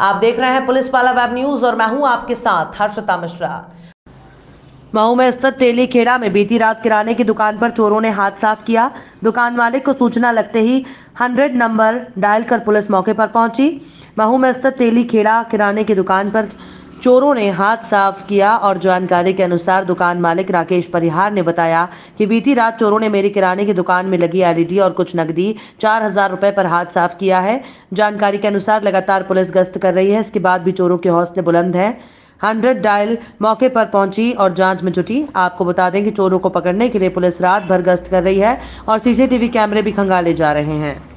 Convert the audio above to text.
आप देख रहे हैं पुलिस वाला वेब न्यूज और मैं हूं आपके साथ हर्षता मिश्रा महू में स्थित तेली खेड़ा में बीती रात किराने की दुकान पर चोरों ने हाथ साफ किया दुकान मालिक को सूचना लगते ही हंड्रेड नंबर डायल कर पुलिस मौके पर पहुंची महू में स्थित तेली खेड़ा किराने की दुकान पर चोरों ने हाथ साफ किया और जानकारी के अनुसार दुकान मालिक राकेश परिहार ने बताया कि बीती रात चोरों ने मेरी किराने की दुकान में लगी एलईडी और कुछ नकदी चार हजार रुपए पर हाथ साफ किया है जानकारी के अनुसार लगातार पुलिस गश्त कर रही है इसके बाद भी चोरों के हौसले बुलंद हैं हंड्रेड डायल मौके पर पहुंची और जांच में जुटी आपको बता दें कि चोरों को पकड़ने के लिए पुलिस रात भर गश्त कर रही है और सीसीटीवी कैमरे भी खंगाले जा रहे हैं